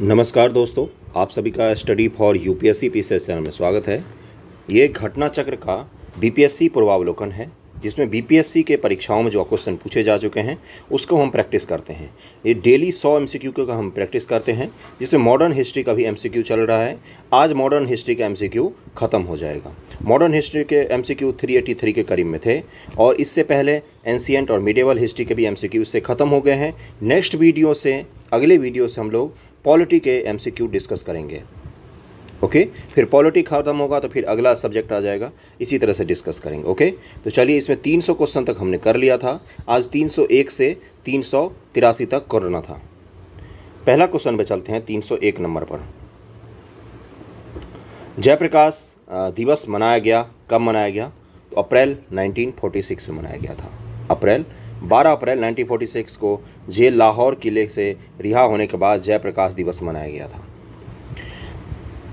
नमस्कार दोस्तों आप सभी का study for UPSC P channel में स्वागत है ये घटना चक्र का बीपीएससी पूर्वावलोकन है जिसमें बीपीएससी के परीक्षाओं में जो क्वेश्चन पूछे जा चुके हैं उसको हम प्रैक्टिस करते हैं ये डेली सौ एम सी का हम प्रैक्टिस करते हैं जिसमें मॉडर्न हिस्ट्री का भी एम चल रहा है आज मॉडर्न हिस्ट्री का एम ख़त्म हो जाएगा मॉडर्न हिस्ट्री के एम सी के करीब में थे और इससे पहले एंशियंट और मिडेवल हिस्ट्री के भी एम इससे ख़त्म हो गए हैं नेक्स्ट वीडियो से अगले वीडियो से हम लोग पॉलिटी के एम डिस्कस करेंगे ओके फिर पॉलिटी खत्म होगा तो फिर अगला सब्जेक्ट आ जाएगा इसी तरह से डिस्कस करेंगे ओके तो चलिए इसमें 300 क्वेश्चन तक हमने कर लिया था आज 301 से तीन तक करना था पहला क्वेश्चन पे चलते हैं 301 नंबर पर जयप्रकाश दिवस मनाया गया कब मनाया गया तो अप्रैल 1946 में मनाया गया था अप्रैल 12 अप्रैल 1946 को जेल लाहौर किले से रिहा होने के बाद जयप्रकाश दिवस मनाया गया था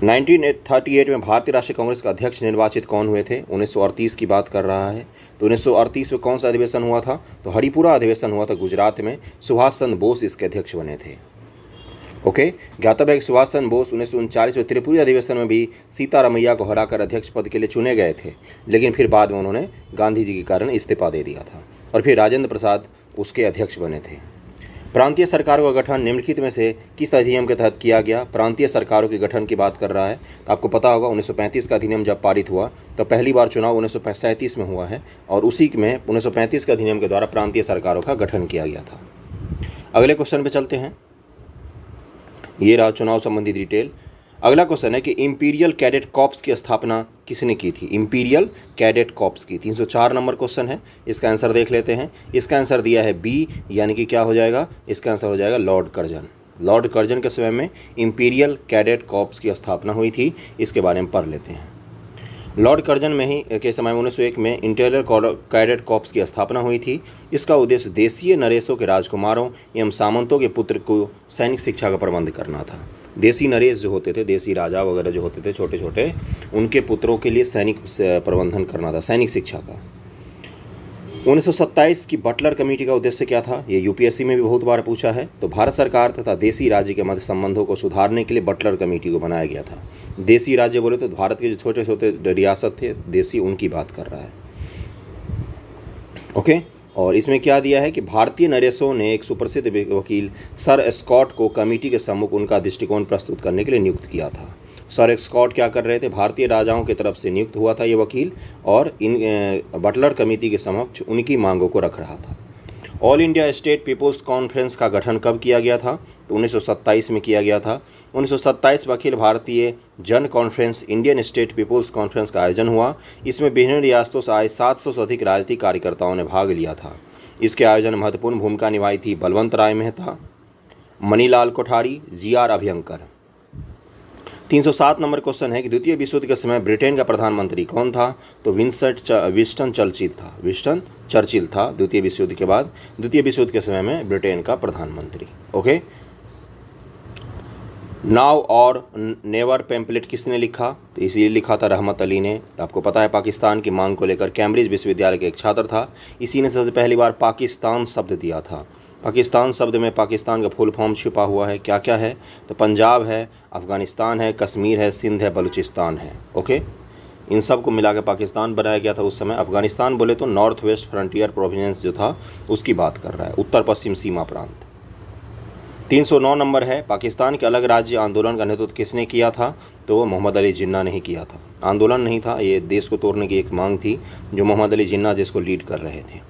1938 में भारतीय राष्ट्रीय कांग्रेस का अध्यक्ष निर्वाचित कौन हुए थे 1938 की बात कर रहा है तो 1938 में कौन सा अधिवेशन हुआ था तो हरिपुरा अधिवेशन हुआ था गुजरात में सुभाष चंद्र बोस इसके अध्यक्ष बने थे ओके ज्ञातव्य है कि सुभाष चंद्र बोस उन्नीस सौ उनचालीस में त्रिपुरी अधिवेशन में भी सीतारामैया को हराकर अध्यक्ष पद के लिए चुने गए थे लेकिन फिर बाद में उन्होंने गांधी जी के कारण इस्तीफा दे दिया था और फिर राजेंद्र प्रसाद उसके अध्यक्ष बने थे प्रांतीय सरकारों का गठन निम्नलिखित में से किस अधिनियम के तहत किया गया प्रांतीय सरकारों के गठन की बात कर रहा है तो आपको पता होगा 1935 का अधिनियम जब पारित हुआ तो पहली बार चुनाव उन्नीस में हुआ है और उसी में उन्नीस के अधिनियम के द्वारा प्रांतीय सरकारों का गठन किया गया था अगले क्वेश्चन पर चलते हैं ये रहा चुनाव संबंधित डिटेल अगला क्वेश्चन है कि इंपीरियल कैडेट कॉप्स की स्थापना किसने की थी इम्पीरियल कैडेट कॉप्स की 304 नंबर क्वेश्चन है इसका आंसर देख लेते हैं इसका आंसर दिया है बी यानी कि क्या हो जाएगा इसका आंसर हो जाएगा लॉर्ड कर्जन लॉर्ड कर्जन के समय में इम्पीरियल कैडेट कॉप्स की स्थापना हुई थी इसके बारे में पढ़ लेते हैं लॉर्ड कर्जन में ही के समय उन्नीस सौ एक में इंटीरियर कैडेट कॉप्स की स्थापना हुई थी इसका उद्देश्य देशीय नरेशों के राजकुमारों एवं सामंतों के पुत्र को सैनिक शिक्षा का प्रबंध करना था देसी नरेश जो होते थे देसी राजा वगैरह जो होते थे छोटे छोटे उनके पुत्रों के लिए सैनिक प्रबंधन करना था सैनिक शिक्षा का 1927 की बटलर कमेटी का उद्देश्य क्या था ये यूपीएससी में भी बहुत बार पूछा है तो भारत सरकार तथा देसी राज्य के मध्य संबंधों को सुधारने के लिए बटलर कमेटी को बनाया गया था देसी राज्य बोले तो भारत के जो छोटे छोटे रियासत थे देसी उनकी बात कर रहा है ओके और इसमें क्या दिया है कि भारतीय नरेशों ने एक सुप्रसिद्ध वकील सर स्कॉट को कमेटी के सम्मुख उनका दृष्टिकोण प्रस्तुत करने के लिए नियुक्त किया था सर स्कॉट क्या कर रहे थे भारतीय राजाओं की तरफ से नियुक्त हुआ था ये वकील और इन बटलर कमेटी के समक्ष उनकी मांगों को रख रहा था All India State People's Conference का गठन कब किया गया था तो 1927 में किया गया था 1927 में अखिल भारतीय जन conference Indian State People's Conference का आयोजन हुआ इसमें विभिन्न रियासतों से आए 700 से अधिक राजनीतिक कार्यकर्ताओं ने भाग लिया था इसके आयोजन महत्वपूर्ण भूमिका निभाई थी Balwant Rai Mehta Manilal Kothari G R Abhyankar 307 number question है कि द्वितीय विश्व युद्ध के समय ब्रिटेन का प्रधानमंत्री कौन था तो विंसट विस्टन चर्चिल था विस्टन चर्चिल था द्वितीय विश्व युद्ध के बाद द्वितीय विश्व युद्ध के समय में ब्रिटेन का प्रधानमंत्री ओके नाव और नेवर पेम्पलेट किसने लिखा तो इसलिए लिखा था रहमत अली ने आपको पता है पाकिस्तान की मांग को लेकर कैम्ब्रिज विश्वविद्यालय के एक छात्र था इसी ने सबसे पहली बार पाकिस्तान शब्द दिया था पाकिस्तान शब्द में पाकिस्तान का फुल फॉर्म छुपा हुआ है क्या क्या है तो पंजाब है अफ़गानिस्तान है कश्मीर है सिंध है बलूचिस्तान है ओके इन सब को मिला के पाकिस्तान बनाया गया था उस समय अफ़गानिस्तान बोले तो नॉर्थ वेस्ट फ्रंटियर प्रोविनेंस जो था उसकी बात कर रहा है उत्तर पश्चिम सीमा प्रांत 309 नंबर है पाकिस्तान के अलग राज्य आंदोलन का नेतृत्व किसने किया था तो मोहम्मद अली जिन्ना ने ही किया था आंदोलन नहीं था ये देश को तोड़ने की एक मांग थी जो मोहम्मद अली जिन्ना जिसको लीड कर रहे थे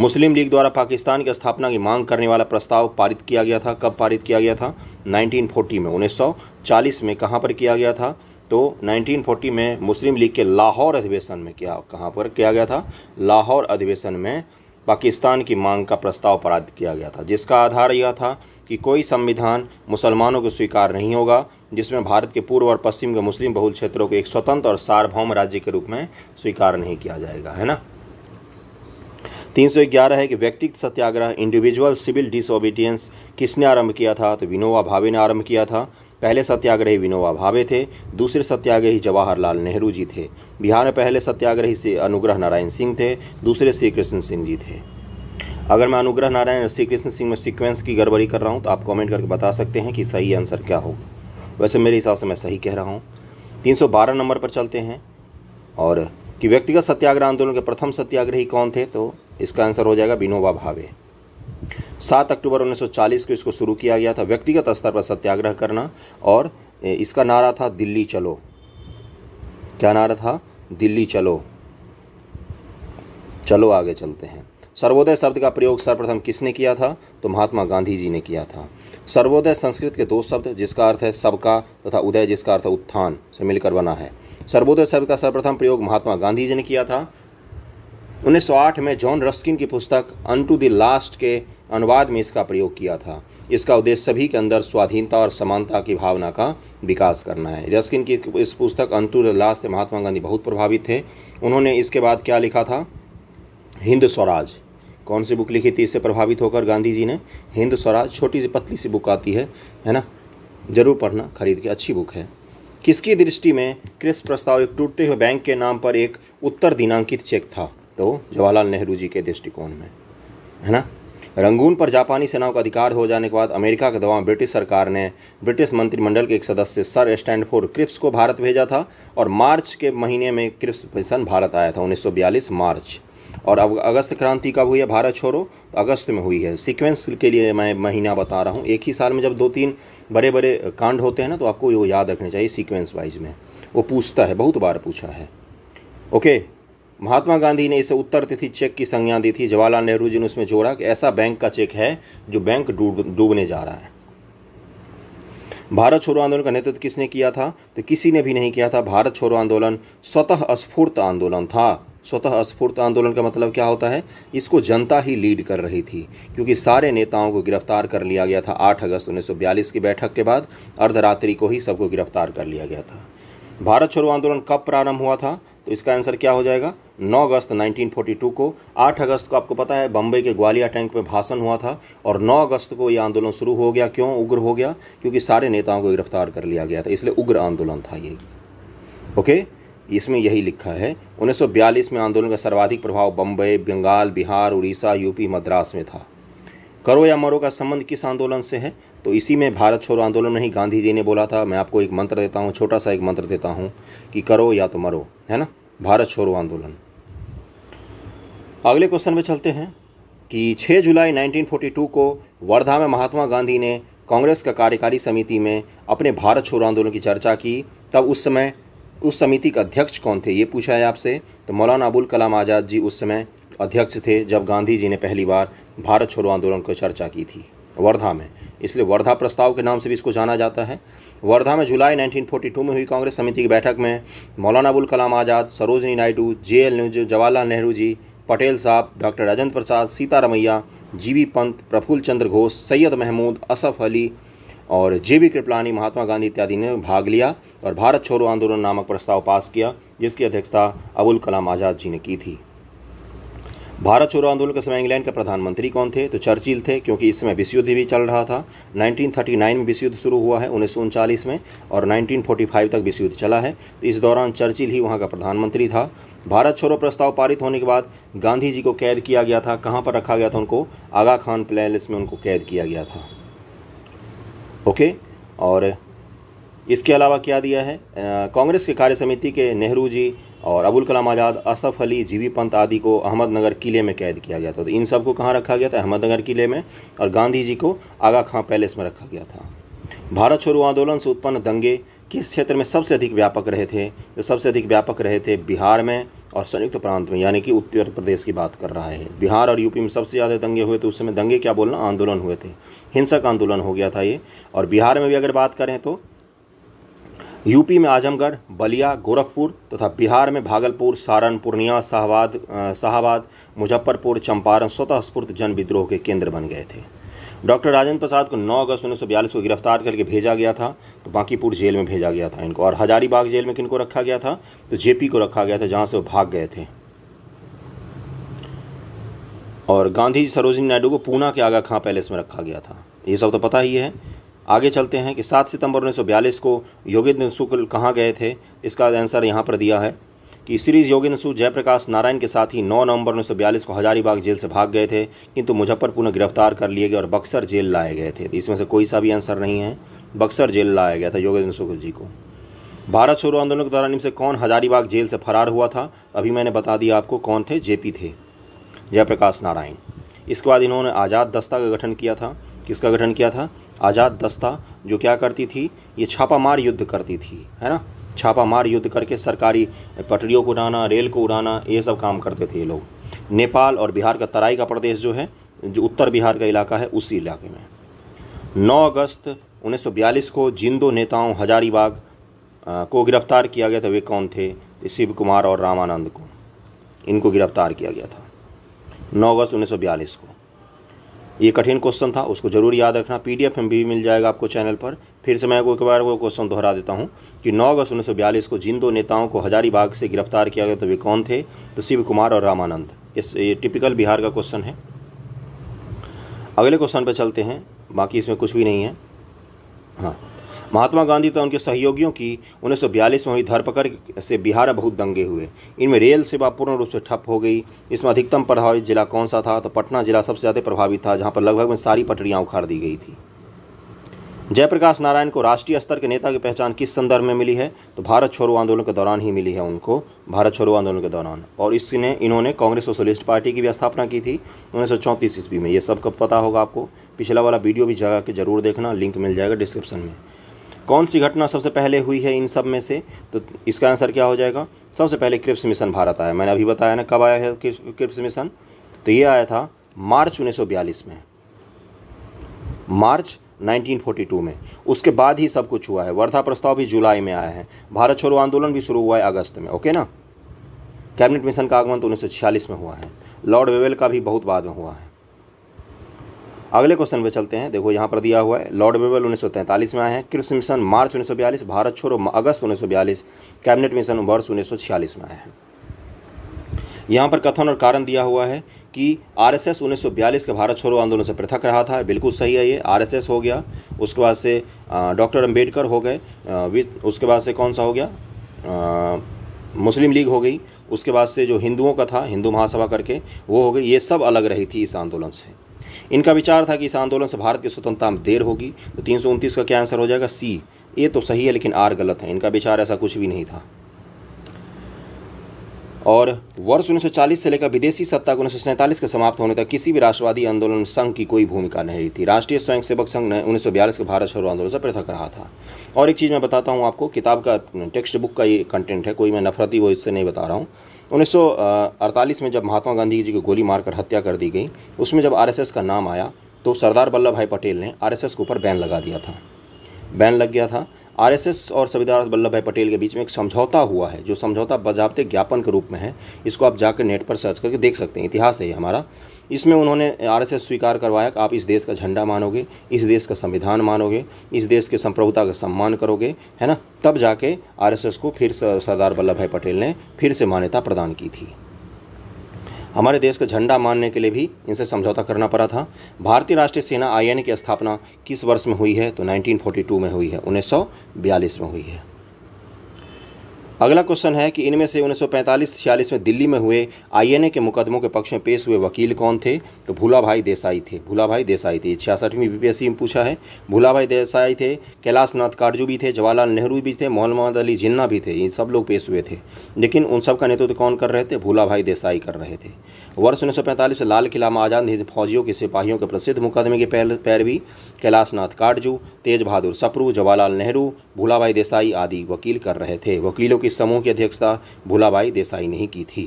मुस्लिम लीग द्वारा पाकिस्तान की स्थापना की मांग करने वाला प्रस्ताव पारित किया गया था कब पारित किया गया था 1940 में 1940 में कहाँ पर किया गया था तो 1940 में मुस्लिम लीग के लाहौर अधिवेशन में क्या कहाँ पर किया गया था लाहौर अधिवेशन में पाकिस्तान की मांग का प्रस्ताव पारित किया गया था जिसका आधार यह था कि कोई संविधान मुसलमानों को स्वीकार नहीं होगा जिसमें भारत के पूर्व और पश्चिम के मुस्लिम बहुल क्षेत्रों को एक स्वतंत्र और सार्वभौम राज्य के रूप में स्वीकार नहीं किया जाएगा है ना 311 है कि व्यक्तिगत सत्याग्रह इंडिविजुअल सिविल डिसोबीडियंस किसने आरंभ किया था तो विनोवा भावे ने आरंभ किया था पहले सत्याग्रही विनोवा भावे थे दूसरे सत्याग्रही जवाहरलाल नेहरू जी थे बिहार में पहले सत्याग्रही से अनुग्रह नारायण सिंह थे दूसरे श्री कृष्ण सिंह जी थे अगर मैं अनुग्रह नारायण और श्री कृष्ण सिंह में सीक्वेंस की गड़बड़ी कर रहा हूँ तो आप कमेंट करके बता सकते हैं कि सही आंसर क्या होगा वैसे मेरे हिसाब से मैं सही कह रहा हूँ तीन नंबर पर चलते हैं और कि व्यक्तिगत सत्याग्रह आंदोलन के प्रथम सत्याग्रही कौन थे तो इसका आंसर हो जाएगा विनोबा भावे सात अक्टूबर 1940 को इसको शुरू किया गया था व्यक्तिगत स्तर पर सत्याग्रह करना और इसका नारा था दिल्ली चलो क्या नारा था दिल्ली चलो चलो आगे चलते हैं सर्वोदय शब्द का प्रयोग सर्वप्रथम किसने किया था तो महात्मा गांधी जी ने किया था सर्वोदय संस्कृत के दो शब्द जिसका अर्थ है सबका तथा उदय जिसका अर्थ उत्थान से मिलकर बना है सर्वोदय शब्द का सर्वप्रथम प्रयोग महात्मा गांधी जी ने किया था 1908 में जॉन रस्किन की पुस्तक टू द लास्ट के अनुवाद में इसका प्रयोग किया था इसका उद्देश्य सभी के अंदर स्वाधीनता और समानता की भावना का विकास करना है रस्किन की इस पुस्तक to the last Mahatma Gandhi बहुत प्रभावित थे उन्होंने इसके बाद क्या लिखा था हिंद स्वराज कौन सी बुक लिखी थी इससे प्रभावित होकर गांधी जी ने हिंद स्वराज छोटी सी पतली सी बुक आती है है ना ज़रूर पढ़ना खरीद के अच्छी बुक है किसकी दृष्टि में क्रिस प्रस्ताव एक टूटते हुए बैंक के नाम पर एक उत्तर दिनांकित चेक था तो जवाहरलाल नेहरू जी के दृष्टिकोण में है ना रंगून पर जापानी सेनाओं का अधिकार हो जाने के बाद अमेरिका के दबाव में ब्रिटिश सरकार ने ब्रिटिश मंत्रिमंडल के एक सदस्य सर स्टैंड फोर क्रिप्स को भारत भेजा था और मार्च के महीने में क्रिप्स पेंशन भारत आया था 1942 मार्च और अब अगस्त क्रांति कब हुई है भारत छोड़ो तो अगस्त में हुई है सीक्वेंस के लिए मैं महीना बता रहा हूँ एक ही साल में जब दो तीन बड़े बड़े कांड होते हैं ना तो आपको वो याद रखने चाहिए सीक्वेंस वाइज में वो पूछता है बहुत बार पूछा है ओके महात्मा गांधी ने इसे उत्तर तिथि चेक की संज्ञा दी थी जवाहरलाल नेहरू जी ने उसमें जोड़ा कि ऐसा बैंक का चेक है जो बैंक डूबने जा रहा है भारत छोड़ो आंदोलन का नेतृत्व किसने किया था तो किसी ने भी नहीं किया था भारत छोड़ो आंदोलन स्वतः स्फूर्त आंदोलन था स्वतः स्फूर्त आंदोलन का मतलब क्या होता है इसको जनता ही लीड कर रही थी क्योंकि सारे नेताओं को गिरफ्तार कर लिया गया था आठ अगस्त उन्नीस की बैठक के बाद अर्धरात्रि को ही सबको गिरफ्तार कर लिया गया था भारत छोड़ो आंदोलन कब प्रारंभ हुआ था तो इसका आंसर क्या हो जाएगा 9 अगस्त 1942 को 8 अगस्त को आपको पता है बम्बई के ग्वालिया टैंक में भाषण हुआ था और 9 अगस्त को ये आंदोलन शुरू हो गया क्यों उग्र हो गया क्योंकि सारे नेताओं को गिरफ्तार कर लिया गया था इसलिए उग्र आंदोलन था ये ओके इसमें यही लिखा है 1942 में आंदोलन का सर्वाधिक प्रभाव बम्बई बंगाल बिहार उड़ीसा यूपी मद्रास में था करो या मरो का संबंध किस आंदोलन से है तो इसी में भारत छोड़ो आंदोलन में ही गांधी जी ने बोला था मैं आपको एक मंत्र देता हूँ छोटा सा एक मंत्र देता हूँ कि करो या तो मरो है ना भारत छोड़ो आंदोलन अगले क्वेश्चन में चलते हैं कि 6 जुलाई 1942 को वर्धा में महात्मा गांधी ने कांग्रेस का कार्यकारी समिति में अपने भारत छोड़ो आंदोलन की चर्चा की तब उस समय उस समिति के अध्यक्ष कौन थे ये पूछा है आपसे तो मौलाना अबुल कलाम आज़ाद जी उस समय अध्यक्ष थे जब गांधी जी ने पहली बार भारत छोड़ो आंदोलन की चर्चा की थी वर्धा में इसलिए वर्धा प्रस्ताव के नाम से भी इसको जाना जाता है वर्धा में जुलाई 1942 में हुई कांग्रेस समिति की बैठक में Maulana Abul Kalam Azad Sarojini Naidu J L Jawaharlal Nehru ji Patel Sahab doctor Rajendra Prasad Sitaramayya G B Pant Prafulla Chandra Ghosh Syed Mahmud Asaf Ali और जे वी कृपलानी महात्मा गांधी इत्यादि ने भाग लिया और भारत छोड़ो आंदोलन नामक प्रस्ताव पास किया जिसकी अध्यक्षता अबुल कलाम आज़ाद जी ने की थी भारत छोड़ो आंदोलन के समय इंग्लैंड के प्रधानमंत्री कौन थे तो चर्चिल थे क्योंकि इस समय विश्व युद्ध भी चल रहा था 1939 में विश्व युद्ध शुरू हुआ है उन्नीस में और 1945 तक विश्व युद्ध चला है तो इस दौरान चर्चिल ही वहाँ का प्रधानमंत्री था भारत छोड़ो प्रस्ताव पारित होने के बाद गांधी जी को कैद किया गया था कहाँ पर रखा गया था उनको आगा खान प्लेलिस में उनको कैद किया गया था ओके और इसके अलावा क्या दिया है कांग्रेस के कार्य समिति के नेहरू जी और अबुल कलाम आज़ाद असफ अली जीवी पंत आदि को अहमदनगर किले में कैद किया गया था तो इन सब को कहाँ रखा गया था अहमदनगर किले में और गांधी जी को आगा खां पैलेस में रखा गया था भारत छोड़ो आंदोलन से उत्पन्न दंगे किस क्षेत्र में सबसे अधिक व्यापक रहे थे तो सबसे अधिक व्यापक रहे थे बिहार में और संयुक्त प्रांत में यानी कि उत्तर प्रदेश की बात कर रहा है बिहार और यूपी में सबसे ज़्यादा दंगे हुए तो उस समय दंगे क्या बोलना आंदोलन हुए थे हिंसक आंदोलन हो गया था ये और बिहार में भी अगर बात करें तो यूपी में आजमगढ़ बलिया गोरखपुर तथा बिहार में भागलपुर सारण पूर्णिया शाहबाद शाहबाद मुजफ्फरपुर चंपारण स्वतः स्फूर्त जन विद्रोह के केंद्र बन गए थे डॉक्टर राजेंद्र प्रसाद को 9 अगस्त उन्नीस को गिरफ्तार करके भेजा गया था तो बांकीपुर जेल में भेजा गया था इनको और हजारीबाग जेल में किनको रखा गया था तो जेपी को रखा गया था जहाँ से वो भाग गए थे और गांधी सरोजिनी नायडू को पूना के आगा खां पैलेस में रखा गया था ये सब तो पता ही है आगे चलते हैं कि सात सितंबर बयालीस को योगेंद्र शुक्ल कहाँ गए थे इसका आंसर यहाँ पर दिया है कि सीरीज योगेंद्र सूद जयप्रकाश नारायण के साथ ही 9 नवंबर बयालीस को हजारीबाग जेल से भाग गए थे किंतु मुजफ्फरपुर में गिरफ्तार कर लिए गए और बक्सर जेल लाए गए थे तो इसमें से कोई सा भी आंसर नहीं है बक्सर जेल लाया गया था योगेंद्र शुक्ल जी को भारत छोड़ो आंदोलन के दौरान इनसे कौन हजारीबाग जेल से फरार हुआ था अभी मैंने बता दिया आपको कौन थे जेपी थे जयप्रकाश नारायण इसके बाद इन्होंने आज़ाद दस्ता का गठन किया था किसका गठन किया था आज़ाद दस्ता जो क्या करती थी ये छापामार युद्ध करती थी है ना छापामार युद्ध करके सरकारी पटरियों को उड़ाना रेल को उड़ाना ये सब काम करते थे ये लोग नेपाल और बिहार का तराई का प्रदेश जो है जो उत्तर बिहार का इलाका है उसी इलाके में 9 अगस्त 1942 को जिन दो नेताओं हजारीबाग को गिरफ्तार किया गया था वे कौन थे शिव कुमार और रामानंद को इनको गिरफ्तार किया गया था 9 अगस्त 1942 को ये कठिन क्वेश्चन था उसको ज़रूर याद रखना पीडीएफ में भी मिल जाएगा आपको चैनल पर फिर से मैं एक बार वो क्वेश्चन दोहरा देता हूँ कि 9 अगस्त उन्नीस सौ बयालीस को जिन दो नेताओं को हजारीबाग से गिरफ्तार किया गया तो वे कौन थे तो शिव कुमार और रामानंद इस ये टिपिकल बिहार का क्वेश्चन है अगले क्वेश्चन पर चलते हैं बाकी इसमें कुछ भी नहीं है हाँ महात्मा गांधी तथा तो उनके सहयोगियों की उन्नीस में हुई धरपकड़ से बिहार बहुत दंगे हुए इनमें रेल सेवा पूर्ण रूप से ठप हो गई इसमें अधिकतम प्रभावित जिला कौन सा था तो पटना जिला सबसे ज़्यादा प्रभावित था जहाँ पर लगभग में सारी पटरियाँ उखाड़ दी गई थी जयप्रकाश नारायण को राष्ट्रीय स्तर के नेता की पहचान किस संदर्भ में मिली है तो भारत छोड़ो आंदोलन के दौरान ही मिली है उनको भारत छोड़ो आंदोलन के दौरान और इसने इन्होंने कांग्रेस सोशलिस्ट पार्टी की भी स्थापना की थी उन्नीस सौ चौंतीस ईस्वी में ये सब कब पता होगा आपको पिछला वाला वीडियो भी जगह के जरूर देखना लिंक मिल जाएगा डिस्क्रिप्शन में कौन सी घटना सबसे पहले हुई है इन सब में से तो इसका आंसर क्या हो जाएगा सबसे पहले क्रिप्स मिशन भारत आया मैंने अभी बताया ना कब आया है क्रिप्स मिशन तो ये आया था मार्च उन्नीस में मार्च 1942 में उसके बाद ही सब कुछ हुआ है वर्धा प्रस्ताव भी जुलाई में आया है भारत छोड़ो आंदोलन भी शुरू हुआ है अगस्त में ओके ना कैबिनेट मिशन का आगमन तो उन्नीस में हुआ है लॉर्ड वेवेल का भी बहुत बाद में हुआ है अगले क्वेश्चन पे चलते हैं देखो यहाँ पर दिया हुआ है लॉर्ड बेबल उन्नीस में आए हैं क्रिप्स मिशन मार्च उन्नीस भारत छोड़ो अगस्त उन्नीस कैबिनेट मिशन वर्ष उन्नीस में आए हैं यहाँ पर कथन और कारण दिया हुआ है कि आरएसएस 1942 के भारत छोड़ो आंदोलन से पृथक रहा था बिल्कुल सही है ये आरएसएस हो गया उसके बाद से डॉक्टर अंबेडकर हो गए उसके बाद से कौन सा हो गया आ, मुस्लिम लीग हो गई उसके बाद से जो हिंदुओं का था हिंदू महासभा करके वो हो गई ये सब अलग रही थी इस आंदोलन से इनका विचार था कि इस आंदोलन से भारत की स्वतंत्रता में देर होगी तो तीन का क्या आंसर हो जाएगा सी ए तो सही है लेकिन आर गलत है इनका विचार ऐसा कुछ भी नहीं था और वर्ष 1940 से लेकर विदेशी सत्ता को उन्नीस के समाप्त होने तक किसी भी राष्ट्रवादी आंदोलन संघ की कोई भूमिका नहीं रही थी राष्ट्रीय स्वयंसेवक संघ ने उन्नीस के भारत छोड़ो आंदोलन से पृथक रहा था और एक चीज़ मैं बताता हूँ आपको किताब का टेक्स्ट बुक का ये कंटेंट है कोई मैं नफरती वो इससे नहीं बता रहा हूँ 1948 में जब महात्मा गांधी जी को गोली मारकर हत्या कर दी गई उसमें जब आरएसएस का नाम आया तो सरदार वल्लभ भाई पटेल ने आरएसएस के ऊपर बैन लगा दिया था बैन लग गया था आरएसएस और सरदार वल्लभ भाई पटेल के बीच में एक समझौता हुआ है जो समझौता बजाबते ज्ञापन के रूप में है इसको आप जाकर नेट पर सर्च करके देख सकते हैं इतिहास है ये हमारा इसमें उन्होंने आरएसएस स्वीकार करवाया कि आप इस देश का झंडा मानोगे इस देश का संविधान मानोगे इस देश के संप्रभुता का सम्मान करोगे है ना तब जाके आर को फिर सरदार वल्लभ भाई पटेल ने फिर से मान्यता प्रदान की थी हमारे देश का झंडा मानने के लिए भी इनसे समझौता करना पड़ा था भारतीय राष्ट्रीय सेना आई की स्थापना किस वर्ष में हुई है तो 1942 में हुई है 1942 में हुई है अगला क्वेश्चन है कि इनमें से 1945-46 में दिल्ली में हुए आईएनए के मुकदमों के पक्ष में पेश हुए वकील कौन थे तो भूला भाई देसाई थे भूला भाई देसाई थे छियासठवीं बीपीएससी e में पूछा है भूला भाई देसाई थे कैलाश नाथ काटजू भी थे जवाहरलाल नेहरू भी थे मोहम्मद अली जिन्ना भी थे ये सब लोग पेश हुए थे लेकिन उन सब का नेतृत्व तो कौन कर रहे थे भूला भाई देसाई कर रहे थे वर्ष उन्नीस से लाल किला में आज़ाद हिंद फौजियों के सिपाहियों के प्रसिद्ध मुकदमे की पैरवी कैलाश नाथ काटजू तेज बहादुर सप्रू जवाहरलाल नेहरू भूला भाई देसाई आदि वकील कर रहे थे वकीलों जबकि समूह की अध्यक्षता भूलाभाई देसाई ने ही की थी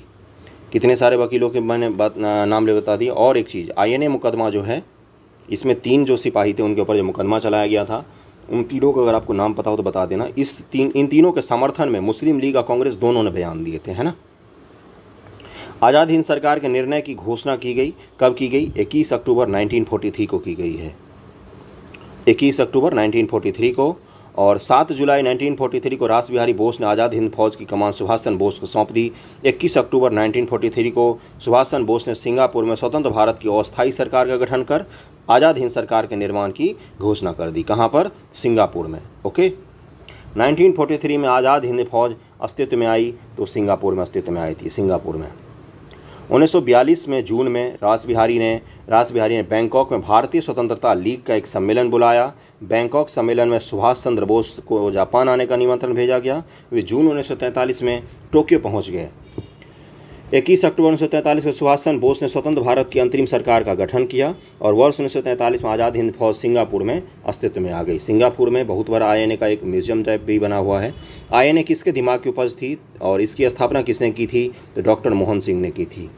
कितने सारे वकीलों के मैंने बात नाम ले बता दिए और एक चीज़ आईएनए मुकदमा जो है इसमें तीन जो सिपाही थे उनके ऊपर जो मुकदमा चलाया गया था उन तीनों का अगर आपको नाम पता हो तो बता देना इस तीन इन तीनों के समर्थन में मुस्लिम लीग और कांग्रेस दोनों ने बयान दिए थे है ना आज़ाद हिंद सरकार के निर्णय की घोषणा की गई कब की गई इक्कीस अक्टूबर नाइनटीन को की गई है इक्कीस अक्टूबर नाइनटीन को और 7 जुलाई 1943 को रास बिहारी बोस ने आज़ाद हिंद फौज की कमान सुभाष चंद्र बोस को सौंप दी 21 अक्टूबर 1943 को सुभाष चंद्र बोस ने सिंगापुर में स्वतंत्र भारत की अस्थायी सरकार का गठन कर आज़ाद हिंद सरकार के निर्माण की घोषणा कर दी कहाँ पर सिंगापुर में ओके 1943 में आज़ाद हिंद फौज अस्तित्व में आई तो सिंगापुर में अस्तित्व में आई थी सिंगापुर में 1942 में जून में रास बिहारी ने रास बिहारी ने बैंकॉक में भारतीय स्वतंत्रता लीग का एक सम्मेलन बुलाया बैंकॉक सम्मेलन में सुभाष चंद्र बोस को जापान आने का निमंत्रण भेजा गया वे जून 1943 में टोक्यो पहुंच गए इक्कीस अक्टूबर उन्नीस सौ तैंतालीस में सुभाष चंद्र बोस ने स्वतंत्र भारत की अंतरिम सरकार का गठन किया और वर्ष उन्नीस सौ तैंतालीस में आज़ाद हिंद फौज सिंगापुर में अस्तित्व में आ गई सिंगापुर में बहुत बड़ा आईएनए का एक म्यूजियम टाइप भी बना हुआ है आईएनए किसके दिमाग की उपज थी और इसकी स्थापना किसने की थी तो डॉक्टर मोहन सिंह ने की थी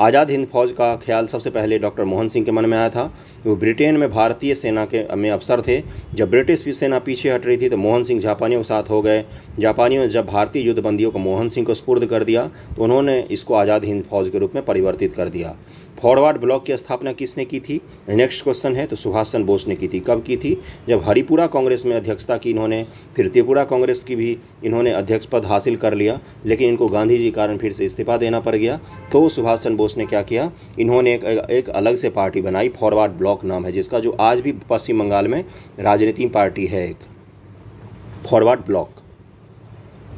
आज़ाद हिंद फौज का ख्याल सबसे पहले डॉक्टर मोहन सिंह के मन में आया था वो ब्रिटेन में भारतीय सेना के में अफसर थे जब ब्रिटिश भी सेना पीछे हट रही थी तो मोहन सिंह जापानियों के साथ हो गए जापानियों ने जब भारतीय युद्धबंदियों को मोहन सिंह को स्पुर्द कर दिया तो उन्होंने इसको आज़ाद हिंद फौज के रूप में परिवर्तित कर दिया फॉरवर्ड ब्लॉक की स्थापना किसने की थी नेक्स्ट क्वेश्चन है तो सुभाष चंद्र बोस ने की थी कब की थी जब हरिपुरा कांग्रेस में अध्यक्षता की इन्होंने फिर त्रिपुरा कांग्रेस की भी इन्होंने अध्यक्ष पद हासिल कर लिया लेकिन इनको गांधी जी कारण फिर से इस्तीफा देना पड़ गया तो सुभाष चंद्र बोस ने क्या किया इन्होंने एक, एक अलग से पार्टी बनाई फॉरवर्ड ब्लॉक नाम है जिसका जो आज भी पश्चिम बंगाल में राजनीतिक पार्टी है एक फॉरवर्ड ब्लॉक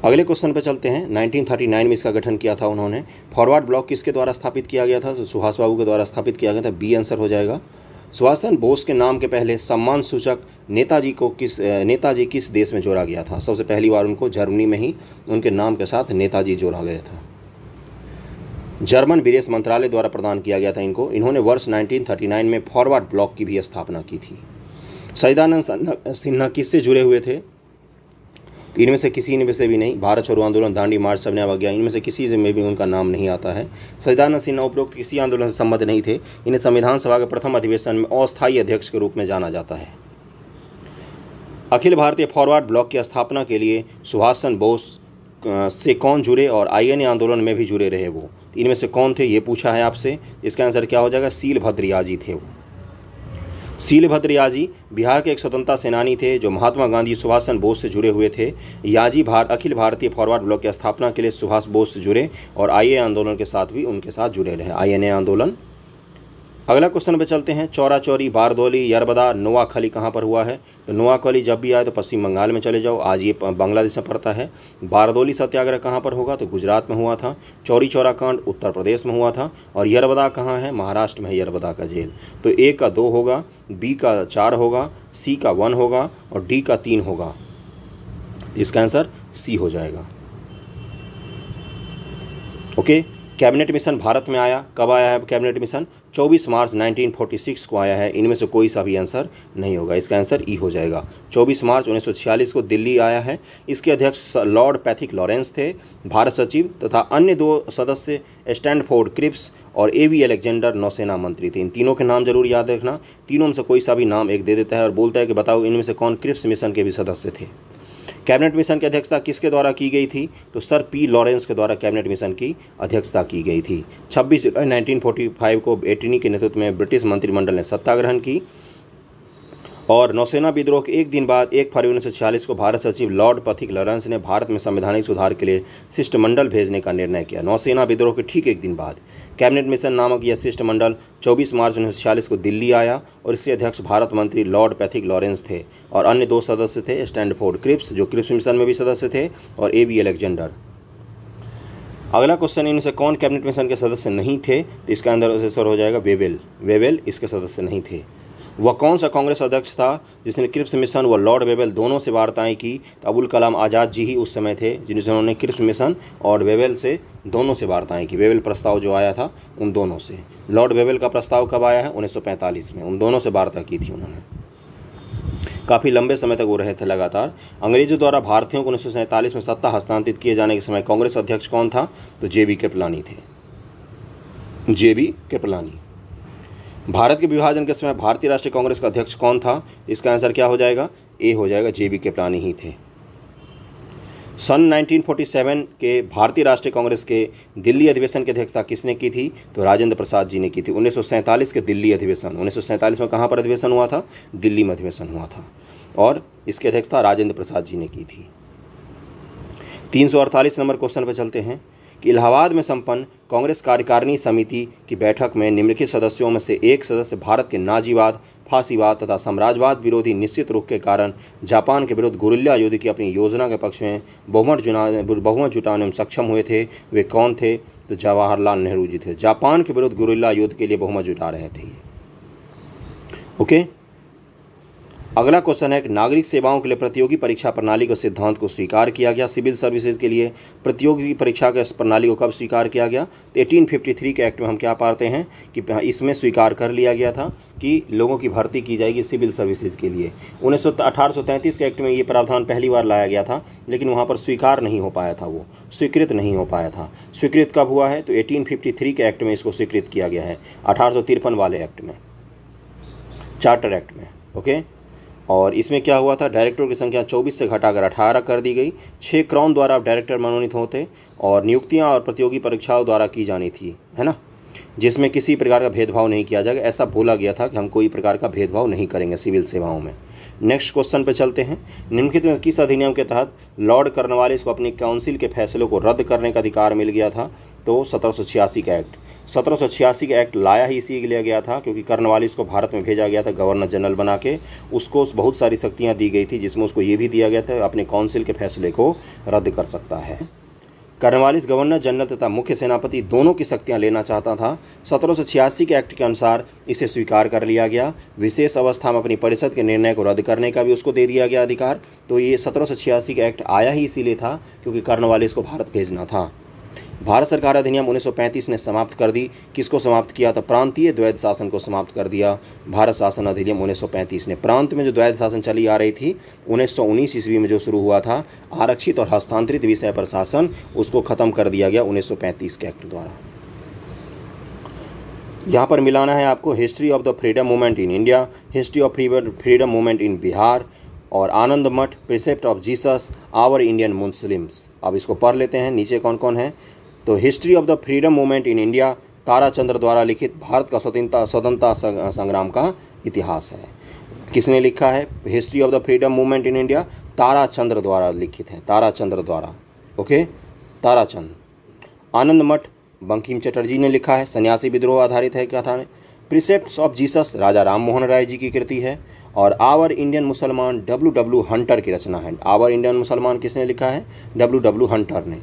अगले क्वेश्चन पर चलते हैं 1939 में इसका गठन किया था उन्होंने फॉरवर्ड ब्लॉक किसके द्वारा स्थापित किया गया था सुभाष बाबू के द्वारा स्थापित किया गया था बी आंसर हो जाएगा सुभाष चंद्र बोस के नाम के पहले सम्मान सूचक नेताजी को किस नेताजी किस देश में जोड़ा गया था सबसे पहली बार उनको जर्मनी में ही उनके नाम के साथ नेताजी जोड़ा गया था जर्मन विदेश मंत्रालय द्वारा प्रदान किया गया था इनको इन्होंने वर्ष 1939 में फॉरवर्ड ब्लॉक की भी स्थापना की थी सईदानंद सिन्हा किससे जुड़े हुए थे इनमें से किसी इनमें से भी नहीं भारत छोड़ो आंदोलन दांडी मार्च सबने गया इनमें से किसी में भी उनका नाम नहीं आता है सचिदानंद सिन्हा उपरोक्त किसी आंदोलन से संबद्ध नहीं थे इन्हें संविधान सभा के प्रथम अधिवेशन में अस्थायी अध्यक्ष के रूप में जाना जाता है अखिल भारतीय फॉरवर्ड ब्लॉक की स्थापना के लिए सुभाष चंद्र बोस से कौन जुड़े और आईएनए आंदोलन में भी जुड़े रहे वो इनमें से कौन थे ये पूछा है आपसे इसका आंसर क्या हो जाएगा सील भद्रियाजी थे वो सीलभद्र याजी बिहार के एक स्वतंत्रता सेनानी थे जो महात्मा गांधी सुभाष चंद्र बोस से जुड़े हुए थे याजी भारत अखिल भारतीय फॉरवर्ड ब्लॉक की स्थापना के लिए सुभाष बोस से जुड़े और आई आंदोलन के साथ भी उनके साथ जुड़े रहे आई आंदोलन अगला क्वेश्चन पे चलते हैं चौरा चौरी बारदोली यरबदा नोआखली कहाँ पर हुआ है तो नोआखली जब भी आए तो पश्चिम बंगाल में चले जाओ आज ये बांग्लादेश में पड़ता है बारदोली सत्याग्रह कहाँ पर होगा तो गुजरात में हुआ था चौरी चौरा कांड उत्तर प्रदेश में हुआ था और यरबदा कहाँ है महाराष्ट्र में है यरबदा का जेल तो ए का दो होगा बी का चार होगा सी का वन होगा और डी का तीन होगा इसका आंसर सी हो जाएगा ओके कैबिनेट मिशन भारत में आया कब आया है कैबिनेट मिशन 24 मार्च 1946 को आया है इनमें से कोई सा भी आंसर नहीं होगा इसका आंसर ई हो जाएगा 24 मार्च 1946 को दिल्ली आया है इसके अध्यक्ष लॉर्ड पैथिक लॉरेंस थे भारत सचिव तथा अन्य दो सदस्य स्टैंडफोर्ड क्रिप्स और ए वी एलेक्जेंडर नौसेना मंत्री थे इन तीनों के नाम जरूर याद रखना तीनों में से कोई सा भी नाम एक दे देता है और बोलता है कि बताओ इनमें से कौन क्रिप्स मिशन के भी सदस्य थे कैबिनेट मिशन की अध्यक्षता किसके द्वारा की गई थी तो सर पी लॉरेंस के द्वारा कैबिनेट मिशन की अध्यक्षता की गई थी 26 जुलाई 1945 को एटनी के नेतृत्व में ब्रिटिश मंत्रिमंडल ने सत्ता ग्रहण की और नौसेना विद्रोह के एक दिन बाद एक फरवरी उन्नीस को भारत सचिव लॉर्ड पथिक लॉरेंस ने भारत में संवैधानिक सुधार के लिए शिष्टमंडल भेजने का निर्णय किया नौसेना विद्रोह के ठीक एक दिन बाद कैबिनेट मिशन नामक यह शिष्टमंडल 24 मार्च उन्नीस को दिल्ली आया और इसके अध्यक्ष भारत मंत्री लॉर्ड पैथिक लॉरेंस थे और अन्य दो सदस्य थे स्टैंडफोर्ड क्रिप्स जो क्रिप्स मिशन में भी सदस्य थे और ए बी एलेक्जेंडर अगला क्वेश्चन इनमें से कौन कैबिनेट मिशन के सदस्य नहीं थे तो इसका अंदर हो जाएगा वेवेल वेवेल इसके सदस्य नहीं थे वह कौन सा कांग्रेस अध्यक्ष था जिसने क्रिप्स मिशन व लॉर्ड वेवेल दोनों से वार्ताएँ की तो अबुल कलाम आज़ाद जी ही उस समय थे जिन्होंने क्रिप्स मिशन और वेवेल से दोनों से वार्ताएँ की वेवेल प्रस्ताव जो आया था उन दोनों से लॉर्ड वेवेल का प्रस्ताव कब आया है उन्नीस में उन दोनों से वार्ता की थी उन्होंने काफ़ी लंबे समय तक वो रहे थे लगातार अंग्रेजों द्वारा भारतीयों को उन्नीस में सत्ता हस्तांतरित किए जाने के समय कांग्रेस अध्यक्ष कौन था तो जे बी कृपलानी थे जे बी कृपलानी भारत के विभाजन के समय भारतीय राष्ट्रीय कांग्रेस का अध्यक्ष कौन था इसका आंसर क्या हो जाएगा ए हो जाएगा जे बी के प्राणी ही थे सन 1947 के भारतीय राष्ट्रीय कांग्रेस के दिल्ली अधिवेशन की अध्यक्षता किसने की थी तो राजेंद्र प्रसाद जी ने की थी 1947 के दिल्ली अधिवेशन 1947 में कहाँ पर अधिवेशन हुआ था दिल्ली में अधिवेशन हुआ था और इसकी अध्यक्षता राजेंद्र प्रसाद जी ने की थी तीन नंबर क्वेश्चन पर चलते हैं कि इलाहाबाद में संपन्न कांग्रेस कार्यकारिणी समिति की बैठक में निम्नलिखित सदस्यों में से एक सदस्य भारत के नाजीवाद फांसीवाद तथा साम्राज्यवाद विरोधी निश्चित रुख के कारण जापान के विरुद्ध गुरिल्ला युद्ध की अपनी योजना के पक्ष में बहुमत जुटा बहुमत जुटाने में सक्षम हुए थे वे कौन थे तो जवाहरलाल नेहरू जी थे जापान के विरुद्ध गुरिल्ला युद्ध के लिए बहुमत जुटा रहे थे ओके अगला क्वेश्चन है कि नागरिक सेवाओं के लिए प्रतियोगी परीक्षा प्रणाली के सिद्धांत को स्वीकार किया गया सिविल सर्विसेज के लिए प्रतियोगी परीक्षा के प्रणाली को कब स्वीकार किया गया तो एटीन के एक्ट में हम क्या पाते हैं कि इसमें स्वीकार कर लिया गया था कि लोगों की भर्ती की जाएगी सिविल सर्विसेज के लिए उन्नीस के एक्ट में ये प्रावधान पहली बार लाया गया था लेकिन वहाँ पर स्वीकार नहीं हो पाया था वो स्वीकृत नहीं हो पाया था स्वीकृत कब हुआ है तो 1853 के एक्ट में इसको स्वीकृत किया गया है अठारह वाले एक्ट में चार्टर एक्ट में ओके और इसमें क्या हुआ था डायरेक्टरों की संख्या 24 से घटाकर 18 कर दी गई छः क्राउन द्वारा अब डायरेक्टर मनोनीत होते और नियुक्तियां और प्रतियोगी परीक्षाओं द्वारा की जानी थी है ना जिसमें किसी प्रकार का भेदभाव नहीं किया जाएगा ऐसा बोला गया था कि हम कोई प्रकार का भेदभाव नहीं करेंगे सिविल सेवाओं में नेक्स्ट क्वेश्चन पर चलते हैं निम्नलिखित में किस अधिनियम के तहत लॉर्ड कर्नवालिस को अपनी काउंसिल के फैसलों को रद्द करने का अधिकार मिल गया था तो सत्रह का एक्ट सत्रह का एक्ट लाया ही इसी लिया गया था क्योंकि कर्नवालिस को भारत में भेजा गया था गवर्नर जनरल बना के उसको बहुत सारी शक्तियाँ दी गई थी जिसमें उसको ये भी दिया गया था अपने काउंसिल के फैसले को रद्द कर सकता है कर्नवालिस गवर्नर जनरल तथा मुख्य सेनापति दोनों की शक्तियां लेना चाहता था सत्रह के एक्ट के अनुसार इसे स्वीकार कर लिया गया विशेष अवस्था में अपनी परिषद के निर्णय को रद्द करने का भी उसको दे दिया गया अधिकार तो ये सत्रह के एक्ट आया ही इसीलिए था क्योंकि कर्नवालिस को भारत भेजना था भारत सरकार अधिनियम 1935 ने समाप्त कर दी किसको समाप्त किया था तो प्रांतीय द्वैत शासन को समाप्त कर दिया भारत शासन अधिनियम 1935 ने प्रांत में जो द्वैत शासन चली आ रही थी 1919 ईस्वी में जो शुरू हुआ था आरक्षित और हस्तांतरित विषय पर शासन उसको खत्म कर दिया गया 1935 के एक्ट द्वारा यहाँ पर मिलाना है आपको history of the freedom movement in India history of freedom movement in Bihar और Anand Math precept of Jesus our Indian Muslims अब इसको पढ़ लेते हैं नीचे कौन कौन है तो history of the freedom movement in India Tarachandra द्वारा लिखित भारत का स्वतंत्रता स्वतंत्रता संग्राम का इतिहास है किसने लिखा है history of the freedom movement in India Tarachandra द्वारा लिखित है ताराचंद्र द्वारा ओके ताराचंद आनंद मठ बंकिम चटर्जी ने लिखा है सन्यासी विद्रोह आधारित है कथा ने precept of Jesus Raja Ram Mohan Roy ji की कृति है और आवर इंडियन मुसलमान डब्ल्यू डब्ल्यू हंटर की रचना है आवर इंडियन मुसलमान किसने लिखा है डब्ल्यू डब्ल्यू हंटर ने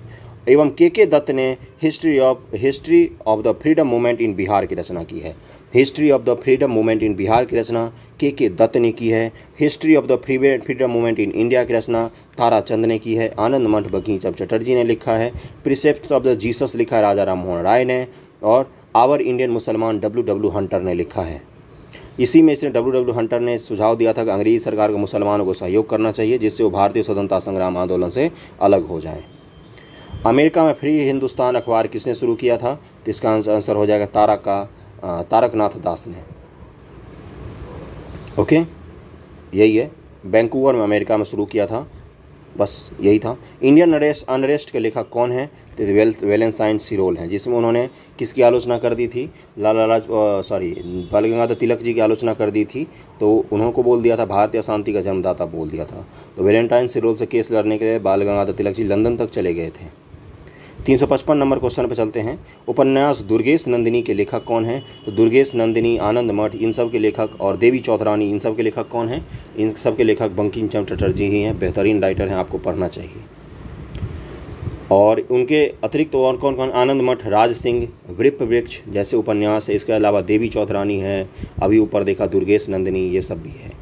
एवं के के दत्त ने history of history of the freedom movement in Bihar की रचना की है history of the freedom movement in Bihar की रचना के के दत्त ने की है history of the free freedom movement in India की रचना तारा चंद ने की है आनंद मठ जब चटर्जी ने लिखा है प्रिसेप्ट ऑफ द जीसस लिखा है राजा राम मोहन राय ने और आवर इंडियन मुसलमान डब्ल्यू डब्ल्यू हंटर ने लिखा है इसी में इसने डब्ल्यू डब्ल्यू हंटर ने सुझाव दिया था कि अंग्रेजी सरकार को मुसलमानों को सहयोग करना चाहिए जिससे वो भारतीय स्वतंत्रता संग्राम आंदोलन से अलग हो जाएँ अमेरिका में फ्री हिंदुस्तान अखबार किसने शुरू किया था तो इसका आंसर हो जाएगा तारक का तारकनाथ दास ने ओके यही है बैंकूवर में अमेरिका में शुरू किया था बस यही था इंडियन अरेस्ट अनरेस्ट के लेखक कौन है तो वेल्थ वेलेंसाइन सिरोल हैं जिसमें उन्होंने किसकी आलोचना कर दी थी लाला लाज सॉरी बाल गंगाधर तिलक जी की आलोचना कर दी थी तो उन्होंने को बोल दिया था भारतीय शांति का जन्मदाता बोल दिया था तो वेलेंटाइन सिरोल से केस लड़ने के लिए बाल गंगाधर तिलक जी लंदन तक चले गए थे 355 नंबर क्वेश्चन पर चलते हैं उपन्यास दुर्गेश नंदिनी के लेखक कौन हैं तो दुर्गेश नंदिनी आनंद मठ इन सब के लेखक और देवी चौधरानी इन सब के लेखक कौन हैं इन सब के लेखक बंकिम चंद चटर्जी ही हैं बेहतरीन राइटर हैं आपको पढ़ना चाहिए और उनके अतिरिक्त तो और कौन कौन आनंद मठ राज सिंह वृप वृक्ष जैसे उपन्यास इसके अलावा देवी चौधरानी है अभी ऊपर देखा दुर्गेश नंदिनी ये सब भी है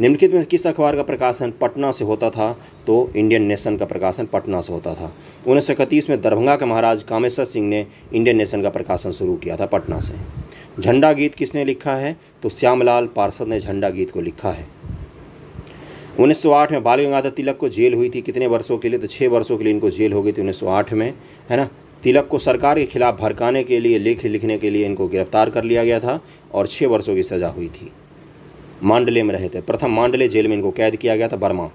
निम्नलिखित में किस अखबार का प्रकाशन पटना से होता था तो इंडियन नेशन का प्रकाशन पटना से होता था उन्नीस में दरभंगा के महाराज कामेश्वर सिंह ने इंडियन नेशन का प्रकाशन शुरू किया था पटना से झंडा गीत किसने लिखा है तो श्यामलाल पार्षद ने झंडा गीत को लिखा है 1908 में बाल गंगाधर तिलक को जेल हुई थी कितने वर्षों के लिए तो छः वर्षों के लिए इनको जेल हो गई थी 1908 में है ना तिलक को सरकार के खिलाफ भड़काने के लिए लेख लिखने के लिए इनको गिरफ्तार कर लिया गया था और छः वर्षों की सज़ा हुई थी मांडले में रहे थे प्रथम मांडले जेल में इनको कैद किया गया था बर्मा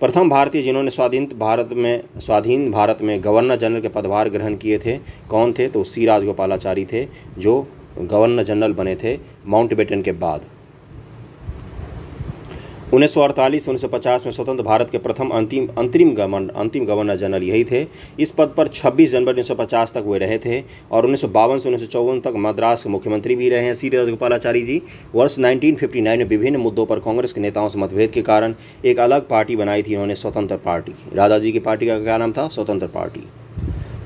प्रथम भारतीय जिन्होंने स्वाधीन भारत में स्वाधीन भारत में गवर्नर जनरल के पदभार ग्रहण किए थे कौन थे तो सी राजगोपालाचारी थे जो गवर्नर जनरल बने थे माउंट बेटन के बाद उन्नीस सौ अड़तालीस उन्नीस सौ पचास में स्वतंत्र भारत के प्रथम अंतिम अंतरिम गवर्न अंतिम गवर्नर जनरल यही थे इस पद पर 26 जनवरी 1950 तक वे रहे थे और उन्नीस सौ बावन से उन्नीस सौ तक मद्रास के मुख्यमंत्री भी रहे हैं सी राजगोपालाचारी जी वर्ष 1959 में विभिन्न मुद्दों पर कांग्रेस के नेताओं से मतभेद के कारण एक अलग पार्टी बनाई थी उन्होंने स्वतंत्र पार्टी राजा जी की पार्टी का क्या नाम था स्वतंत्र पार्टी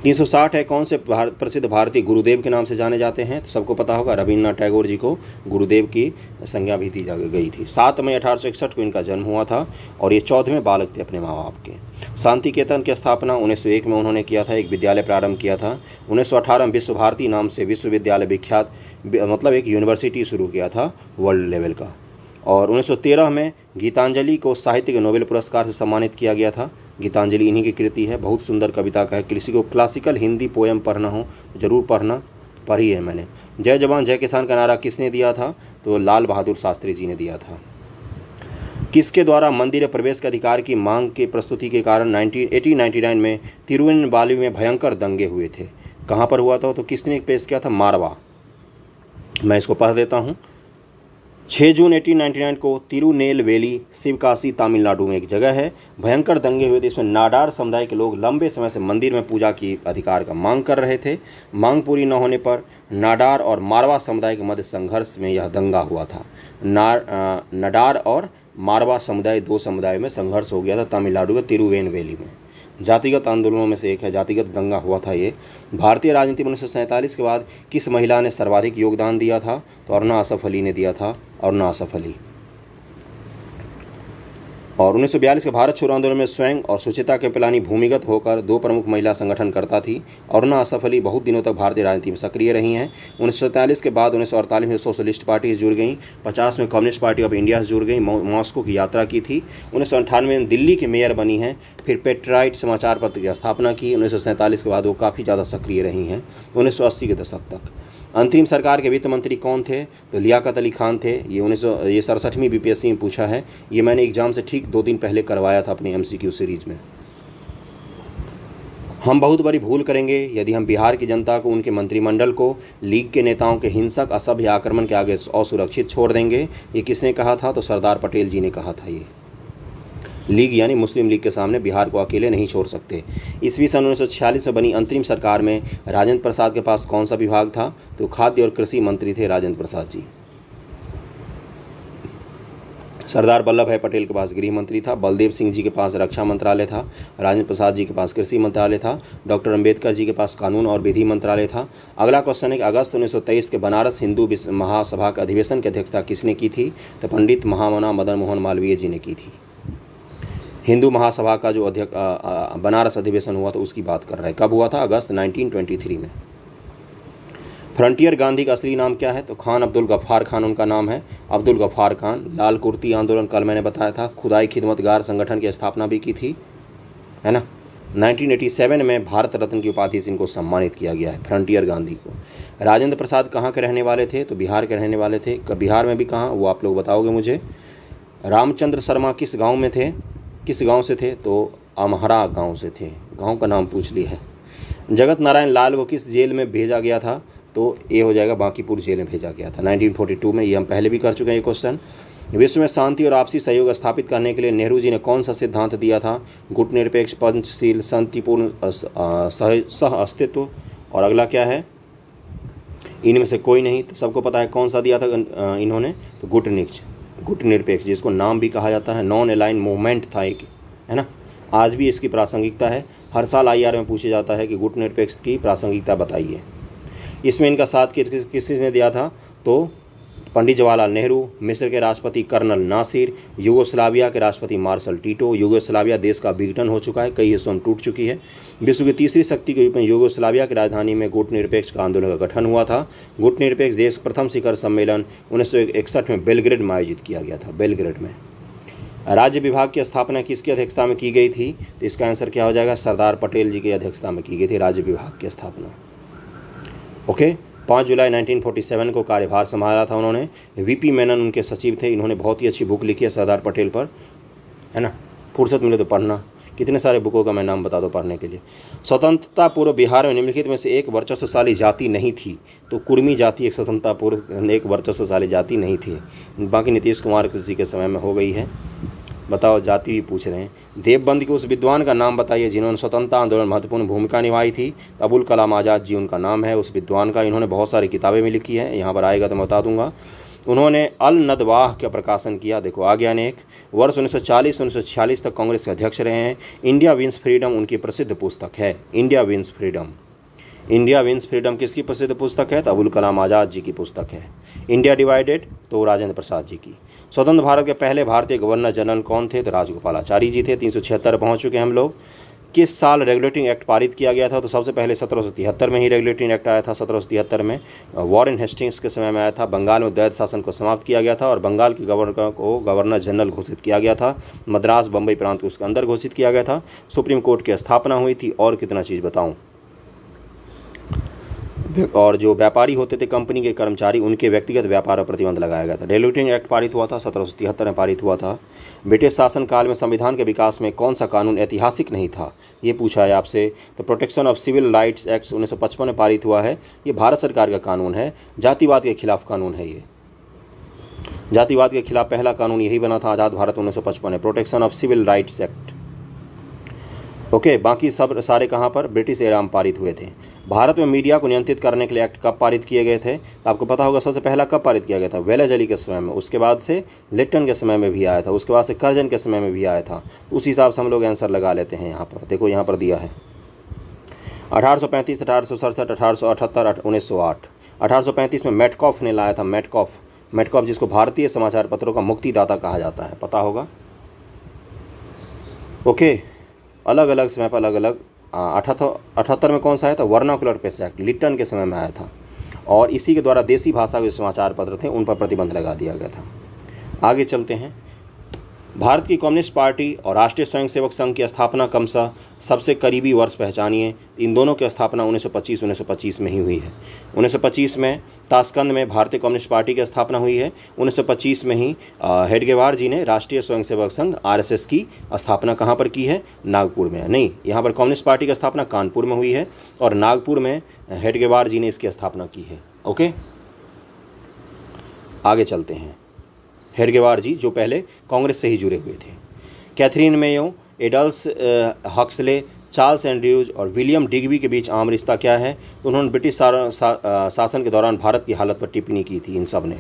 360 है कौन से भारत प्रसिद्ध भारतीय गुरुदेव के नाम से जाने जाते हैं तो सबको पता होगा रविन्द्रनाथ टैगोर जी को गुरुदेव की संज्ञा भी दी जा गई थी सात मई अठारह को इनका जन्म हुआ था और ये चौदहवें बालक थे अपने माँ बाप के शांति केतन की स्थापना 1901 में उन्होंने किया था एक विद्यालय प्रारंभ किया था 1918 में विश्व भारती नाम से विश्वविद्यालय विख्यात मतलब एक यूनिवर्सिटी शुरू किया था वर्ल्ड लेवल का और 1913 में गीतांजलि को साहित्य के नोबेल पुरस्कार से सम्मानित किया गया था गीतांजलि इन्हीं की कृति है बहुत सुंदर कविता का है किसी को क्लासिकल हिंदी पोएम पढ़ना हो तो ज़रूर पढ़ना पढ़ी है मैंने जय जवान जय किसान का नारा किसने दिया था तो लाल बहादुर शास्त्री जी ने दिया था किसके द्वारा मंदिर प्रवेश के अधिकार की मांग के प्रस्तुति के कारण 19, 1899 में बाली में भयंकर दंगे हुए थे कहाँ पर हुआ था तो किसने पेश किया था मारवा मैं इसको पढ़ देता हूँ 6 जून 1899 को तिरुनेल वैली शिवकाशी तमिलनाडु में एक जगह है भयंकर दंगे हुए थे इसमें नाडार समुदाय के लोग लंबे समय से मंदिर में पूजा की अधिकार का मांग कर रहे थे मांग पूरी न होने पर नाडार और मारवा समुदाय के मध्य संघर्ष में यह दंगा हुआ था नार नाडार और मारवा समुदाय दो समुदाय में संघर्ष हो गया था तमिलनाडु के तिरुवेन वैली में जातिगत आंदोलनों में से एक है जातिगत दंगा हुआ था ये भारतीय राजनीति में उन्नीस के बाद किस महिला ने सर्वाधिक योगदान दिया था तो अरुणा असफ अली ने दिया था अरुणा असफ अली और 1942 के भारत छोड़ो आंदोलन में स्वयं और सुचिता के पिलानी भूमिगत होकर दो प्रमुख महिला संगठन करता थी अरुणा असफ अली बहुत दिनों तक भारतीय राजनीति में सक्रिय रही हैं उन्नीस के बाद उन्नीस में सोशलिस्ट पार्टी जुड़ गई पचास में कम्युनिस्ट पार्टी ऑफ इंडिया से जुड़ गई मॉस्को की यात्रा की थी उन्नीस में दिल्ली की मेयर बनी हैं फिर पेट्राइट समाचार पत्र की स्थापना की उन्नीस के बाद वो काफ़ी ज़्यादा सक्रिय रही हैं उन्नीस के दशक तक अंतरिम सरकार के वित्त मंत्री कौन थे तो लियाकत अली खान थे ये उन्नीस सौ ये सड़सठवीं बी में पूछा है ये मैंने एग्ज़ाम से ठीक दो दिन पहले करवाया था अपने एम सीरीज में हम बहुत बड़ी भूल करेंगे यदि हम बिहार की जनता को उनके मंत्रिमंडल को लीग के नेताओं के हिंसक असभ्य आक्रमण के आगे असुरक्षित छोड़ देंगे ये किसने कहा था तो सरदार पटेल जी ने कहा था ये लीग यानी मुस्लिम लीग के सामने बिहार को अकेले नहीं छोड़ सकते ईस्वी सन उन्नीस में बनी अंतरिम सरकार में राजेंद्र प्रसाद के पास कौन सा विभाग था तो खाद्य और कृषि मंत्री थे राजेंद्र प्रसाद जी सरदार वल्लभ भाई पटेल के पास गृह मंत्री था बलदेव सिंह जी के पास रक्षा मंत्रालय था राजेंद्र प्रसाद जी के पास कृषि मंत्रालय था डॉक्टर अंबेडकर जी के पास कानून और विधि मंत्रालय था अगला क्वेश्चन है कि अगस्त 1923 के बनारस हिंदू महासभा के अधिवेशन की अध्यक्षता किसने की थी तो पंडित महामना मदन मोहन मालवीय जी ने की थी हिंदू महासभा का जो अध्यक्ष बनारस अधिवेशन हुआ था तो उसकी बात कर रहे हैं कब हुआ था अगस्त 1923 में फ्रंटियर गांधी का असली नाम क्या है तो खान अब्दुल गफ्फार खान उनका नाम है अब्दुल गफ्फार खान लाल कुर्ती आंदोलन कल मैंने बताया था खुदाई खिदमतगार संगठन की स्थापना भी की थी है ना 1987 में भारत रत्न की उपाधि से इनको सम्मानित किया गया है फ्रंटियर गांधी को राजेंद्र प्रसाद कहाँ के रहने वाले थे तो बिहार के रहने वाले थे बिहार में भी कहाँ वो आप लोग बताओगे मुझे रामचंद्र शर्मा किस गाँव में थे किस गांव से थे तो अमहरा गांव से थे गांव का नाम पूछ लिया है जगत नारायण लाल को किस जेल में भेजा गया था तो ये हो जाएगा बांकीपुर जेल में भेजा गया था 1942 में ये हम पहले भी कर चुके हैं ये क्वेश्चन विश्व में शांति और आपसी सहयोग स्थापित करने के लिए नेहरू जी ने कौन सा सिद्धांत दिया था गुटनिरपेक्ष पंचशील शांतिपूर्ण सह अस्तित्व और अगला क्या है इनमें से कोई नहीं तो सबको पता है कौन सा दिया था अं, इन्होंने तो गुटनिक्ष गुट निरपेक्ष जिसको नाम भी कहा जाता है नॉन अलाइन मूवमेंट था एक है ना आज भी इसकी प्रासंगिकता है हर साल आई में पूछा जाता है कि गुट निरपेक्ष की प्रासंगिकता बताइए इसमें इनका साथ किस किस किसी ने दिया था तो पंडित जवाहरलाल नेहरू मिस्र के राष्ट्रपति कर्नल नासिर यूगोस्लाविया के राष्ट्रपति मार्शल टीटो यूगोस्लाविया देश का विघटन हो चुका है कई हिस्सों में टूट चुकी है विश्व की तीसरी शक्ति के रूप में यूगोस्लाविया की राजधानी में गुट निरपेक्ष का आंदोलन का गठन हुआ था गुट निरपेक्ष देश प्रथम शिखर सम्मेलन उन्नीस में बेलग्रेड में आयोजित किया गया था बेलग्रेड में राज्य विभाग की स्थापना किसकी अध्यक्षता में की गई थी तो इसका आंसर क्या हो जाएगा सरदार पटेल जी की अध्यक्षता में की गई थी राज्य विभाग की स्थापना ओके पाँच जुलाई 1947 को कार्यभार संभाला था उन्होंने वीपी मेनन उनके सचिव थे इन्होंने बहुत ही अच्छी बुक लिखी है सरदार पटेल पर है ना फुर्सत मिले तो पढ़ना कितने सारे बुकों का मैं नाम बता दो पढ़ने के लिए स्वतंत्रता पूर्व बिहार में निम्नलिखित में से एक वर्चस्वशाली जाति नहीं थी तो कुर्मी जाति एक स्वतंत्रता पूर्व एक वर्चस्वशाली जाति नहीं थी बाकी नीतीश कुमार जी के समय में हो गई है बताओ जाति भी पूछ रहे हैं देवबंद के उस विद्वान का नाम बताइए जिन्होंने स्वतंत्रता आंदोलन महत्वपूर्ण भूमिका निभाई थी अबुल कलाम आज़ाद जी उनका नाम है उस विद्वान का इन्होंने बहुत सारी किताबें भी लिखी है यहाँ पर आएगा तो मैं बता दूंगा उन्होंने अल नदवाह का प्रकाशन किया देखो गया अनेक वर्ष 1940 1946 तक कांग्रेस के अध्यक्ष रहे हैं इंडिया विंस फ्रीडम उनकी प्रसिद्ध पुस्तक है India wins freedom India wins freedom किसकी प्रसिद्ध पुस्तक है तो अबुल कलाम आज़ाद जी की पुस्तक है इंडिया डिवाइडेड तो राजेंद्र प्रसाद जी की स्वतंत्र भारत के पहले भारतीय गवर्नर जनरल कौन थे तो राजगोपालाचारी जी थे तीन सौ छिहत्तर पहुँच चुके हम लोग किस साल रेगुलेटिंग एक्ट पारित किया गया था तो सबसे पहले सत्रह में ही रेगुलेटिंग एक्ट आया था सत्रह में वॉरेन हेस्टिंग्स के समय में आया था बंगाल में दैत शासन को समाप्त किया गया था और बंगाल के गवर्नर को गवर्नर जनरल घोषित किया गया था मद्रास बम्बई प्रांत को उसके अंदर घोषित किया गया था सुप्रीम कोर्ट की स्थापना हुई थी और कितना चीज़ बताऊँ और जो व्यापारी होते थे कंपनी के कर्मचारी उनके व्यक्तिगत व्यापार पर प्रतिबंध लगाया गया था डेल्यूटिंग एक्ट पारित हुआ था सत्रह में पारित हुआ था ब्रिटिश शासनकाल में संविधान के विकास में कौन सा कानून ऐतिहासिक नहीं था ये पूछा है आपसे तो protection of civil rights act उन्नीस में पारित हुआ है ये भारत सरकार का कानून है जातिवाद के खिलाफ कानून है ये जातिवाद के खिलाफ पहला कानून यही बना था आज़ाद भारत उन्नीस में protection of civil rights act okay बाकी सब सारे कहाँ पर ब्रिटिश एराम पारित हुए थे भारत में मीडिया को नियंत्रित करने के लिए एक्ट कब पारित किए गए थे तो आपको पता होगा सबसे पहला कब पारित किया गया था वेलेज अली के समय में उसके बाद से लिट्टन के समय में भी आया था उसके बाद से कर्जन के समय में भी आया था तो उस हिसाब से हम लोग आंसर लगा लेते हैं यहाँ पर देखो यहाँ पर दिया है अठारह सौ पैंतीस अठारह सौ सड़सठ अठारह सौ अठहत्तर उन्नीस सौ आठ अठारह सौ पैंतीस में मेटकॉफ ने लाया था मेटकॉफ मेटकॉफ जिसको भारतीय समाचार पत्रों का मुक्तिदाता कहा जाता है पता होगा ओके okay. अलग अलग समय पर अलग अलग अठहत्तर में कौन सा आया था वर्नाकुलर प्रेस एक्ट लिट्टन के समय में आया था और इसी के द्वारा देसी भाषा के समाचार पत्र थे उन पर प्रतिबंध लगा दिया गया था आगे चलते हैं भारत की कम्युनिस्ट पार्टी और राष्ट्रीय स्वयंसेवक संघ की स्थापना कम सा सबसे करीबी वर्ष पहचानिए इन दोनों की स्थापना 1925 1925 में ही हुई है 1925 में ताशकंद में भारतीय कम्युनिस्ट पार्टी की स्थापना हुई है 1925 में ही हेडगेवार जी ने राष्ट्रीय स्वयंसेवक संघ आरएसएस की स्थापना कहाँ पर की है नागपुर में नहीं यहाँ पर कम्युनिस्ट पार्टी की स्थापना कानपुर में हुई है और नागपुर में हेडगेवार जी ने इसकी स्थापना की है ओके आगे चलते हैं हेडगेवार जी जो पहले कांग्रेस से ही जुड़े हुए थे कैथरीन मेयो एडल्स हक्सले चार्ल्स एंड्रयूज और विलियम डिग्बी के बीच आम रिश्ता क्या है तो उन्होंने ब्रिटिश सा, सा, शासन के दौरान भारत की हालत पर टिप्पणी की थी इन सब ने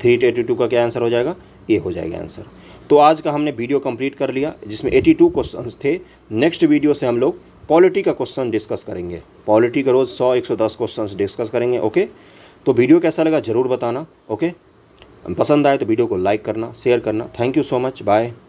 थ्री एटी टू का क्या आंसर हो जाएगा ये हो जाएगा आंसर तो आज का हमने वीडियो कंप्लीट कर लिया जिसमें एटी टू क्वेश्चन थे नेक्स्ट वीडियो से हम लोग पॉलिटी का क्वेश्चन डिस्कस करेंगे पॉलिटी का रोज़ सौ एक सौ दस क्वेश्चन डिस्कस करेंगे ओके तो वीडियो कैसा लगा ज़रूर बताना ओके पसंद आए तो वीडियो को लाइक करना शेयर करना thank you so much bye